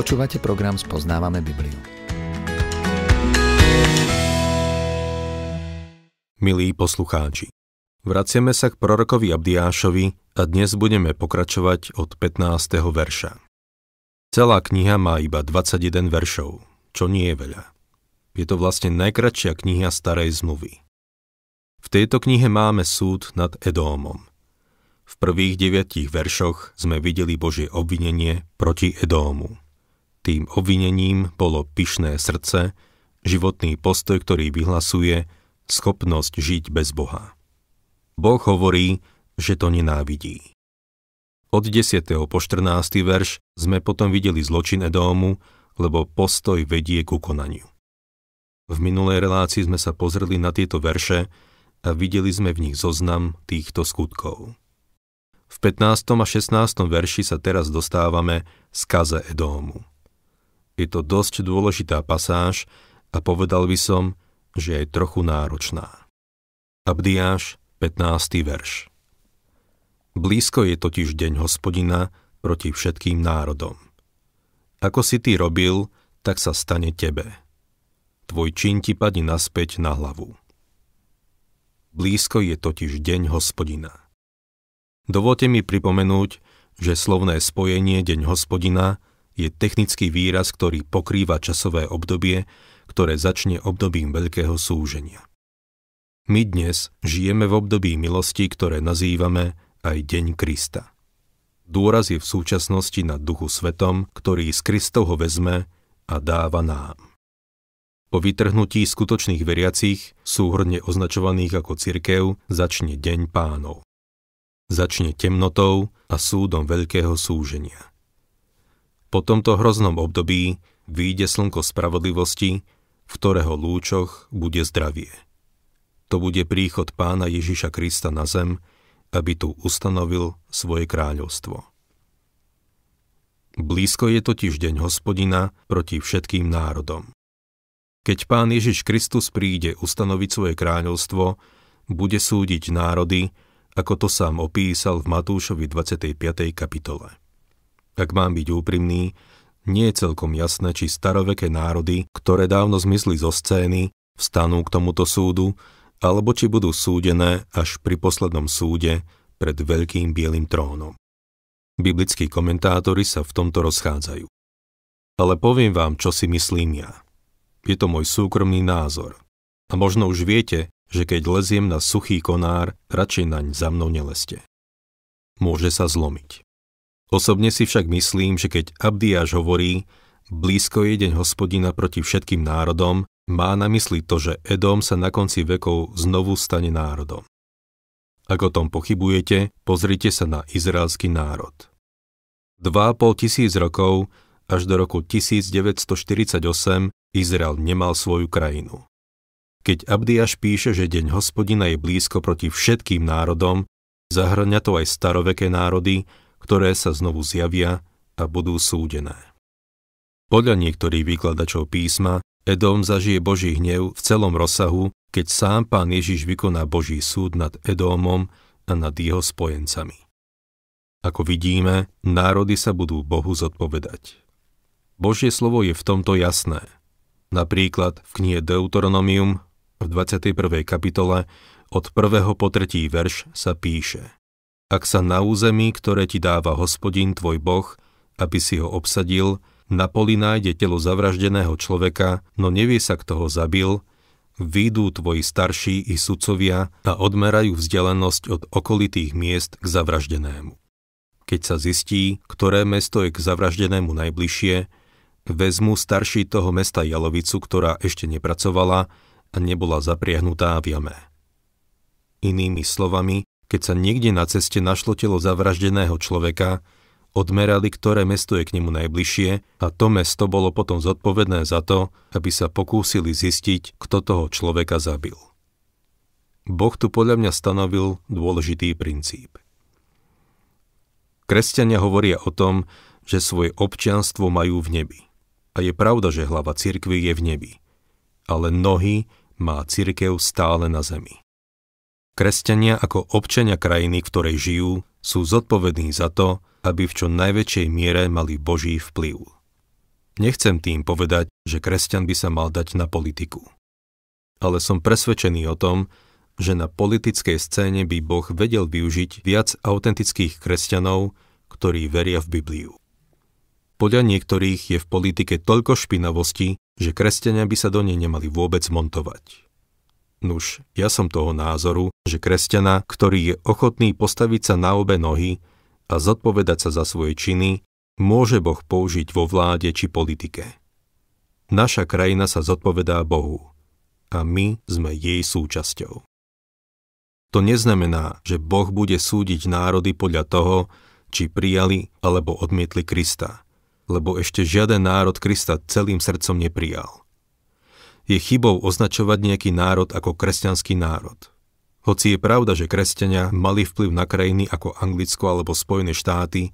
Počúvate program Spoznávame Bibliu. Milí poslucháči, vraciame sa k prorokovi Abdiášovi a dnes budeme pokračovať od 15. verša. Celá kniha má iba 21 veršov, čo nie je veľa. Je to vlastne najkračšia kniha starej zmluvy. V tejto knihe máme súd nad Edómom. V prvých deviatich veršoch sme videli Božie obvinenie proti Edómu. Tým obvinením bolo pyšné srdce, životný postoj, ktorý vyhlasuje schopnosť žiť bez Boha. Boh hovorí, že to nenávidí. Od 10. po 14. verš sme potom videli zločin Edomu, lebo postoj vedie ku konaniu. V minulej relácii sme sa pozreli na tieto verše a videli sme v nich zoznam týchto skutkov. V 15. a 16. verši sa teraz dostávame z kaze je to dosť dôležitá pasáž a povedal by som, že je trochu náročná. Abdiáš, 15. verš. Blízko je totiž deň hospodina proti všetkým národom. Ako si ty robil, tak sa stane tebe. Tvoj čin ti padne naspäť na hlavu. Blízko je totiž deň hospodina. Dovolte mi pripomenúť, že slovné spojenie deň hospodina – je technický výraz, ktorý pokrýva časové obdobie, ktoré začne obdobím veľkého súženia. My dnes žijeme v období milosti, ktoré nazývame aj Deň Krista. Dôraz je v súčasnosti na Duchu Svetom, ktorý z Kristoho vezme a dáva nám. Po vytrhnutí skutočných veriacich, súhrne označovaných ako cirkev, začne deň pánov. Začne temnotou a súdom veľkého súženia. Po tomto hroznom období vyjde slnko spravodlivosti, v ktorého lúčoch bude zdravie. To bude príchod pána Ježiša Krista na zem, aby tu ustanovil svoje kráľovstvo. Blízko je totiž deň hospodina proti všetkým národom. Keď pán Ježiš Kristus príde ustanoviť svoje kráľovstvo, bude súdiť národy, ako to sám opísal v Matúšovi 25. kapitole. Ak mám byť úprimný, nie je celkom jasné, či staroveké národy, ktoré dávno zmysli zo scény, vstanú k tomuto súdu, alebo či budú súdené až pri poslednom súde pred veľkým bielým trónom. Biblickí komentátori sa v tomto rozchádzajú. Ale poviem vám, čo si myslím ja. Je to môj súkromný názor. A možno už viete, že keď leziem na suchý konár, radšej naň za mnou neleste. Môže sa zlomiť. Osobne si však myslím, že keď Abdiáš hovorí, blízko je deň hospodina proti všetkým národom, má na mysli to, že Edom sa na konci vekov znovu stane národom. Ak o tom pochybujete, pozrite sa na izraelský národ. 2,5 tisíc rokov až do roku 1948 Izrael nemal svoju krajinu. Keď Abdiáš píše, že deň hospodina je blízko proti všetkým národom, zahrňa to aj staroveké národy, ktoré sa znovu zjavia a budú súdené. Podľa niektorých výkladačov písma Edom zažije Boží hnev v celom rozsahu, keď sám pán Ježiš vykoná Boží súd nad edomom a nad jeho spojencami. Ako vidíme, národy sa budú Bohu zodpovedať. Božie slovo je v tomto jasné. Napríklad v knihe Deuteronomium v 21. kapitole od 1. po 3. verš sa píše ak sa na území, ktoré ti dáva hospodin tvoj boh, aby si ho obsadil, na poli nájde telo zavraždeného človeka, no nevie sa, kto ho zabil, výjdú tvoji starší i sudcovia a odmerajú vzdialenosť od okolitých miest k zavraždenému. Keď sa zistí, ktoré mesto je k zavraždenému najbližšie, vezmu starší toho mesta jalovicu, ktorá ešte nepracovala a nebola zapriehnutá v jame. Inými slovami, keď sa niekde na ceste našlo telo zavraždeného človeka, odmerali, ktoré mesto je k nemu najbližšie a to mesto bolo potom zodpovedné za to, aby sa pokúsili zistiť, kto toho človeka zabil. Boh tu podľa mňa stanovil dôležitý princíp. Kresťania hovoria o tom, že svoje občianstvo majú v nebi. A je pravda, že hlava cirkvy je v nebi. Ale nohy má cirkev stále na zemi. Kresťania ako občania krajiny, v ktorej žijú, sú zodpovední za to, aby v čo najväčšej miere mali Boží vplyv. Nechcem tým povedať, že kresťan by sa mal dať na politiku. Ale som presvedčený o tom, že na politickej scéne by Boh vedel využiť viac autentických kresťanov, ktorí veria v Bibliu. Podľa niektorých je v politike toľko špinavosti, že kresťania by sa do nej nemali vôbec montovať. Nuž, ja som toho názoru, že kresťana, ktorý je ochotný postaviť sa na obe nohy a zodpovedať sa za svoje činy, môže Boh použiť vo vláde či politike. Naša krajina sa zodpovedá Bohu a my sme jej súčasťou. To neznamená, že Boh bude súdiť národy podľa toho, či prijali alebo odmietli Krista, lebo ešte žiaden národ Krista celým srdcom neprijal – je chybou označovať nejaký národ ako kresťanský národ. Hoci je pravda, že kresťania mali vplyv na krajiny ako Anglicko alebo Spojené štáty,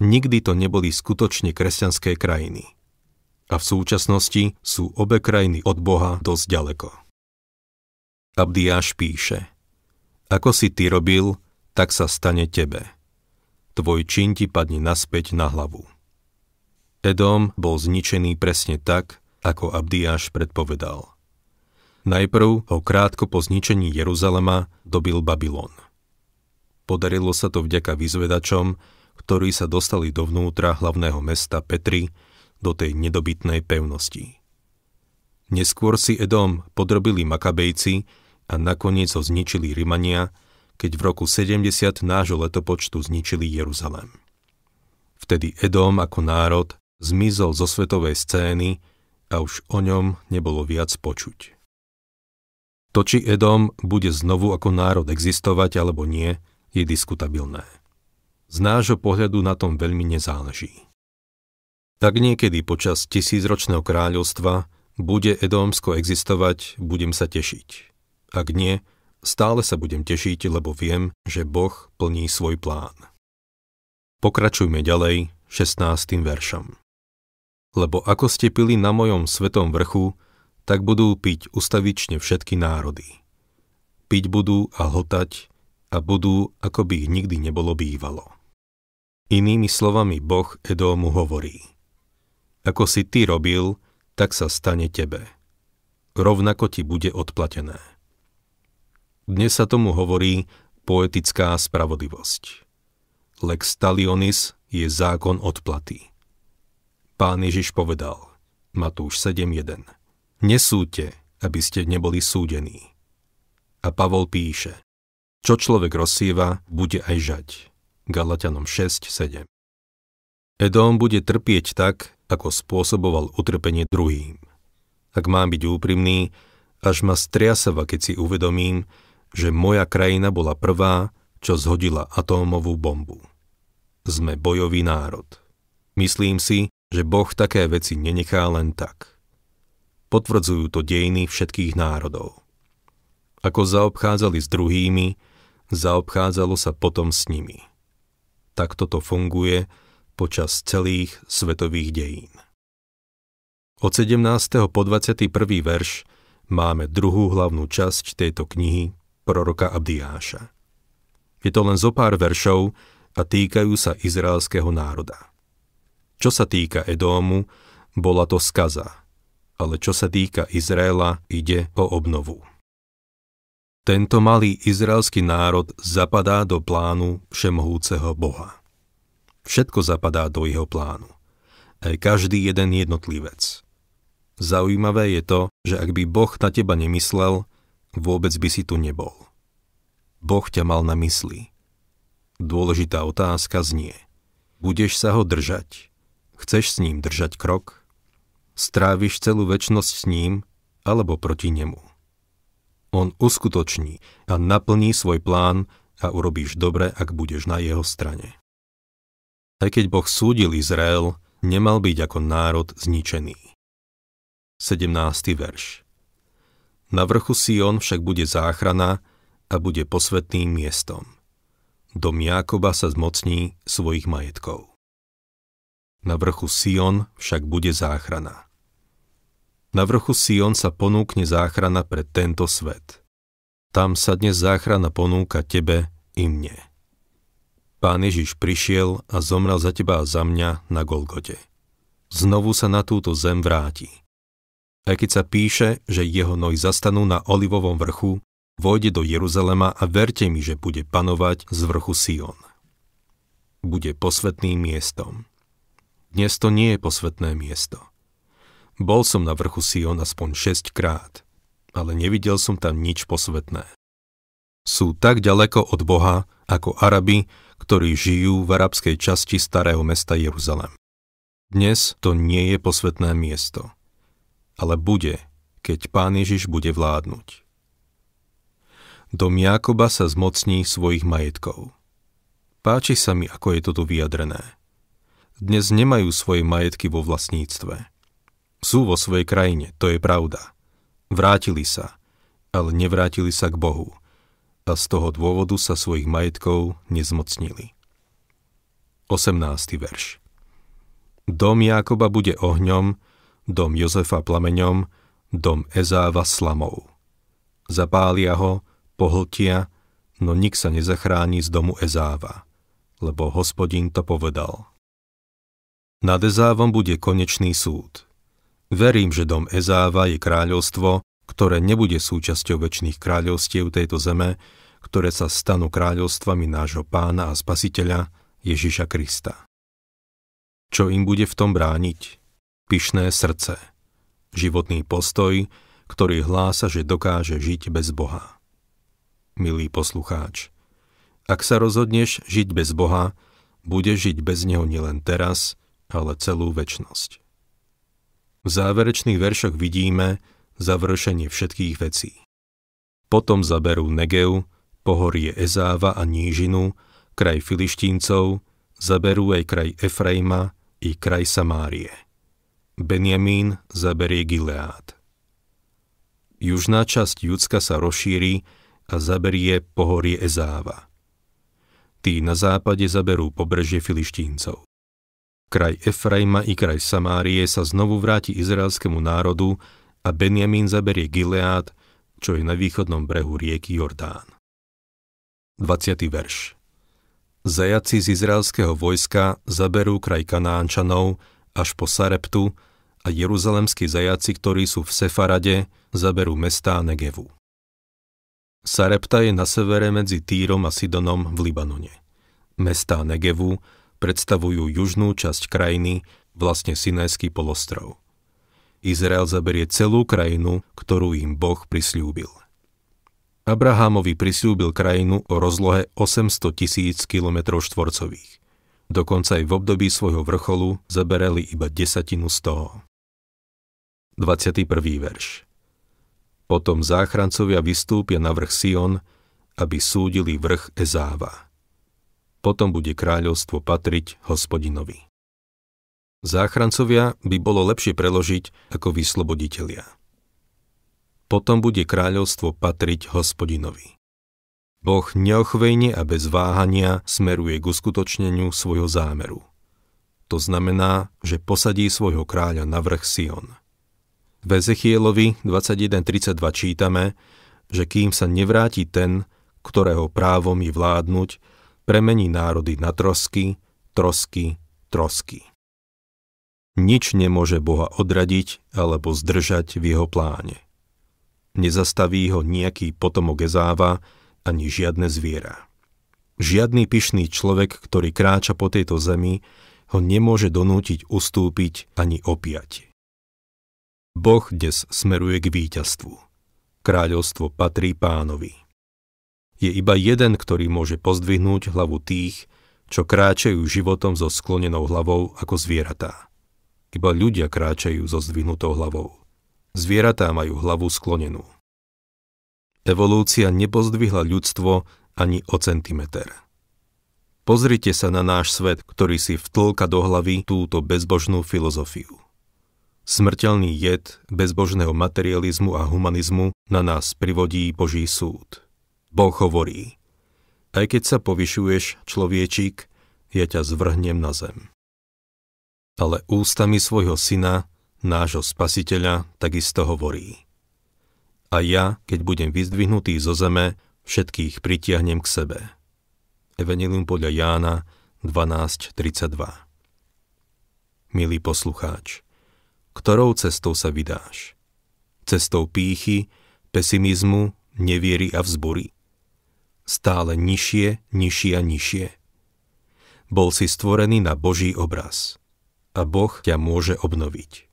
nikdy to neboli skutočne kresťanské krajiny. A v súčasnosti sú obe krajiny od Boha dosť ďaleko. Abdiáš píše Ako si ty robil, tak sa stane tebe. Tvoj čin ti padne naspäť na hlavu. Edom bol zničený presne tak, ako Abdiáš predpovedal. Najprv ho krátko po zničení Jeruzalema dobil Babylon. Podarilo sa to vďaka vyzvedačom, ktorí sa dostali dovnútra hlavného mesta Petri, do tej nedobytnej pevnosti. Neskôr si Edom podrobili Makabejci a nakoniec ho zničili Rimania, keď v roku 70 nášho letopočtu zničili Jeruzalem. Vtedy Edom ako národ zmizol zo svetovej scény a už o ňom nebolo viac počuť. To, či Edom bude znovu ako národ existovať alebo nie, je diskutabilné. Z nášho pohľadu na tom veľmi nezáleží. Tak niekedy počas tisícročného kráľovstva bude Edomsko existovať, budem sa tešiť. Ak nie, stále sa budem tešiť, lebo viem, že Boh plní svoj plán. Pokračujme ďalej 16. veršom lebo ako ste pili na mojom svetom vrchu, tak budú piť ustavične všetky národy. Piť budú a hltať a budú, ako by ich nikdy nebolo bývalo. Inými slovami Boh Edomu hovorí. Ako si ty robil, tak sa stane tebe. Rovnako ti bude odplatené. Dnes sa tomu hovorí poetická spravodlivosť. Lex talionis je zákon odplaty. Pán Ježiš povedal, Matúš 7.1, Nesúďte, aby ste neboli súdení. A Pavol píše, Čo človek rozsieva, bude aj žať. Galatianom 6.7 Edom bude trpieť tak, ako spôsoboval utrpenie druhým. Ak mám byť úprimný, až ma striasava, keď si uvedomím, že moja krajina bola prvá, čo zhodila atómovú bombu. Sme bojový národ. Myslím si, že Boh také veci nenechá len tak. Potvrdzujú to dejiny všetkých národov. Ako zaobchádzali s druhými, zaobchádzalo sa potom s nimi. Takto to funguje počas celých svetových dejín. Od 17. po 21. verš máme druhú hlavnú časť tejto knihy proroka Abdiáša. Je to len zo pár veršov a týkajú sa izraelského národa. Čo sa týka Edómu, bola to skaza, ale čo sa týka Izraela, ide o obnovu. Tento malý izraelský národ zapadá do plánu všemohúceho Boha. Všetko zapadá do jeho plánu. Aj každý jeden jednotlivec. Zaujímavé je to, že ak by Boh na teba nemyslel, vôbec by si tu nebol. Boh ťa mal na mysli. Dôležitá otázka znie. Budeš sa ho držať? Chceš s ním držať krok? Stráviš celú väčnosť s ním alebo proti nemu? On uskutoční a naplní svoj plán a urobíš dobre, ak budeš na jeho strane. Aj keď Boh súdil Izrael, nemal byť ako národ zničený. 17. verš Na vrchu Sion však bude záchrana a bude posvetným miestom. Dom Jákoba sa zmocní svojich majetkov na vrchu Sion však bude záchrana. Na vrchu Sion sa ponúkne záchrana pre tento svet. Tam sa dnes záchrana ponúka tebe i mne. Pán Ježiš prišiel a zomrel za teba a za mňa na Golgote. Znovu sa na túto zem vráti. Aj keď sa píše, že jeho noj zastanú na Olivovom vrchu, vojde do Jeruzalema a verte mi, že bude panovať z vrchu Sion. Bude posvetným miestom. Dnes to nie je posvetné miesto. Bol som na vrchu Sion aspoň 6 krát, ale nevidel som tam nič posvetné. Sú tak ďaleko od Boha, ako Arabi, ktorí žijú v arabskej časti starého mesta Jeruzalem. Dnes to nie je posvetné miesto, ale bude, keď Pán Ježiš bude vládnuť. Dom Jakoba sa zmocní svojich majetkov. Páči sa mi, ako je toto vyjadrené – dnes nemajú svoje majetky vo vlastníctve. Sú vo svojej krajine, to je pravda. Vrátili sa, ale nevrátili sa k Bohu a z toho dôvodu sa svojich majetkov nezmocnili. 18. verš Dom Jákoba bude ohňom, dom Jozefa plameňom, dom Ezáva slamou. Zapália ho, pohltia, no nik sa nezachráni z domu Ezáva, lebo hospodin to povedal. Nad Ezávom bude konečný súd. Verím, že dom Ezáva je kráľovstvo, ktoré nebude súčasťou väčšných kráľovstiev tejto zeme, ktoré sa stanú kráľovstvami nášho pána a spasiteľa Ježiša Krista. Čo im bude v tom brániť? Pyšné srdce. Životný postoj, ktorý hlása, že dokáže žiť bez Boha. Milý poslucháč, ak sa rozhodneš žiť bez Boha, bude žiť bez Neho nielen teraz, ale celú väčnosť. V záverečných veršoch vidíme završenie všetkých vecí. Potom zaberú Negev, pohorie Ezáva a Nížinu, kraj Filištíncov, zaberú aj kraj Efraima i kraj Samárie. Benjamín zaberie Gileát. Južná časť Judska sa rozšíri a zaberie pohorie Ezáva. Tí na západe zaberú pobrežie Filištíncov. Kraj Efraima i kraj Samárie sa znovu vráti izraelskému národu a Benjamín zaberie Gileát, čo je na východnom brehu rieky Jordán. 20. verš Zajaci z izraelského vojska zaberú kraj Kanánčanov až po Sareptu a jeruzalemskí zajaci, ktorí sú v Sefarade, zaberú mestá Negevu. Sarepta je na severe medzi Týrom a Sidonom v Libanone. Mestá Negevu predstavujú južnú časť krajiny, vlastne Sinajský polostrov. Izrael zaberie celú krajinu, ktorú im Boh prislúbil. Abrahámovi prislúbil krajinu o rozlohe 800 tisíc km štvorcových. Dokonca aj v období svojho vrcholu zabereli iba desatinu z toho. 21. verš Potom záchrancovia vystúpia na vrch Sion, aby súdili vrch Ezáva potom bude kráľovstvo patriť hospodinovi. Záchrancovia by bolo lepšie preložiť ako vysloboditelia. Potom bude kráľovstvo patriť hospodinovi. Boh neochvejne a bez váhania smeruje k uskutočneniu svojho zámeru. To znamená, že posadí svojho kráľa na vrch Sion. V Ezechielovi 21.32 čítame, že kým sa nevráti ten, ktorého právom je vládnuť, premení národy na trosky, trosky, trosky. Nič nemôže Boha odradiť alebo zdržať v jeho pláne. Nezastaví ho nejaký potomok Ezáva ani žiadne zviera. Žiadny pyšný človek, ktorý kráča po tejto zemi, ho nemôže donútiť ustúpiť ani opiať. Boh dnes smeruje k víťazstvu. Kráľovstvo patrí pánovi. Je iba jeden, ktorý môže pozdvihnúť hlavu tých, čo kráčajú životom so sklonenou hlavou ako zvieratá. Iba ľudia kráčajú so zdvihnutou hlavou. Zvieratá majú hlavu sklonenú. Evolúcia nepozdvihla ľudstvo ani o centimeter. Pozrite sa na náš svet, ktorý si vtlka do hlavy túto bezbožnú filozofiu. Smrteľný jed bezbožného materializmu a humanizmu na nás privodí Boží súd. Boh hovorí, aj keď sa povyšuješ, človečík, ja ťa zvrhnem na zem. Ale ústami svojho syna, nášho spasiteľa, takisto hovorí. A ja, keď budem vyzdvihnutý zo zeme, všetkých pritiahnem k sebe. Evenilium podľa Jána 12.32 Milý poslucháč, ktorou cestou sa vydáš? Cestou pýchy, pesimizmu, neviery a vzbory? stále nižšie, nižšie a nižšie. Bol si stvorený na Boží obraz a Boh ťa môže obnoviť.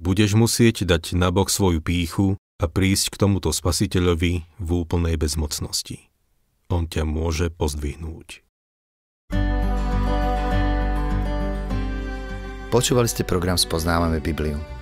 Budeš musieť dať na boh svoju píchu a prísť k tomuto spasiteľovi v úplnej bezmocnosti. On ťa môže pozdvihnúť. Počúvali ste program Spoznávame Bibliu.